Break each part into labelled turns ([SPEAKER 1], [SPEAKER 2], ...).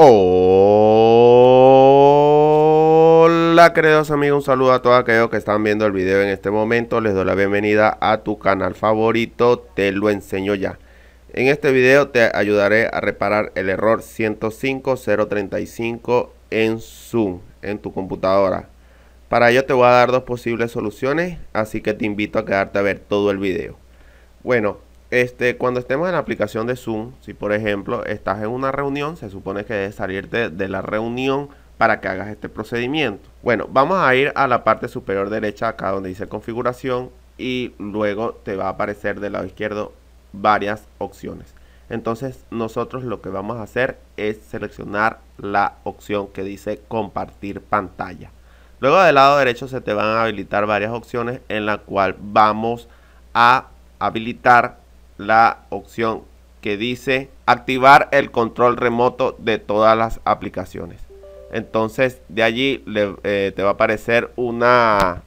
[SPEAKER 1] Hola queridos amigos, un saludo a todos aquellos que están viendo el video en este momento. Les doy la bienvenida a tu canal favorito, te lo enseño ya. En este video te ayudaré a reparar el error 105035 en Zoom, en tu computadora. Para ello te voy a dar dos posibles soluciones, así que te invito a quedarte a ver todo el video. Bueno, este, cuando estemos en la aplicación de Zoom, si por ejemplo estás en una reunión, se supone que debes salirte de la reunión para que hagas este procedimiento. Bueno, vamos a ir a la parte superior derecha, acá donde dice configuración, y luego te va a aparecer del lado izquierdo varias opciones. Entonces nosotros lo que vamos a hacer es seleccionar la opción que dice compartir pantalla. Luego del lado derecho se te van a habilitar varias opciones en la cual vamos a habilitar la opción que dice activar el control remoto de todas las aplicaciones. Entonces de allí eh, te va a aparecer una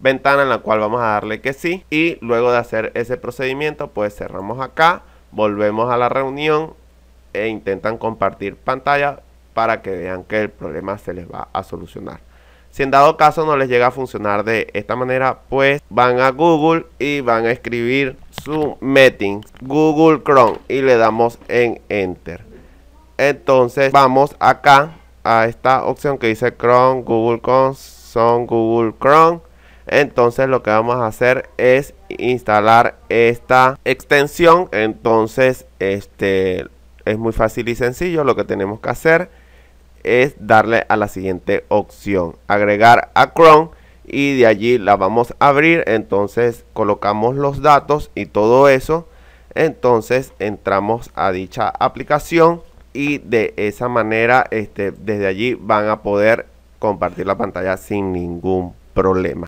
[SPEAKER 1] ventana en la cual vamos a darle que sí. Y luego de hacer ese procedimiento pues cerramos acá, volvemos a la reunión e intentan compartir pantalla para que vean que el problema se les va a solucionar. Si en dado caso no les llega a funcionar de esta manera, pues van a Google y van a escribir su Google Chrome y le damos en Enter. Entonces vamos acá a esta opción que dice Chrome, Google con son Google Chrome. Entonces lo que vamos a hacer es instalar esta extensión. Entonces este es muy fácil y sencillo. Lo que tenemos que hacer es darle a la siguiente opción. Agregar a Chrome y de allí la vamos a abrir entonces colocamos los datos y todo eso entonces entramos a dicha aplicación y de esa manera este, desde allí van a poder compartir la pantalla sin ningún problema